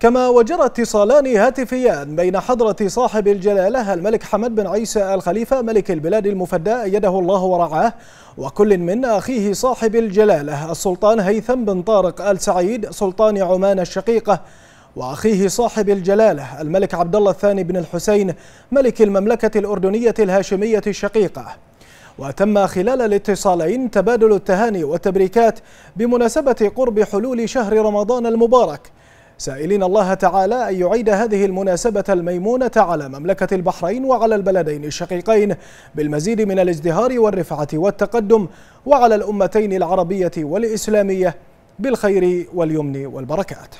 كما وجرى اتصالان هاتفيان بين حضرة صاحب الجلالة الملك حمد بن عيسى الخليفة ملك البلاد المفدى أيده الله ورعاه وكل من أخيه صاحب الجلالة السلطان هيثم بن طارق آل سعيد سلطان عمان الشقيقة وأخيه صاحب الجلالة الملك عبد الله الثاني بن الحسين ملك المملكة الأردنية الهاشمية الشقيقة وتم خلال الاتصالين تبادل التهاني والتبريكات بمناسبة قرب حلول شهر رمضان المبارك سائلين الله تعالى أن يعيد هذه المناسبة الميمونة على مملكة البحرين وعلى البلدين الشقيقين بالمزيد من الازدهار والرفعة والتقدم وعلى الأمتين العربية والإسلامية بالخير واليمن والبركات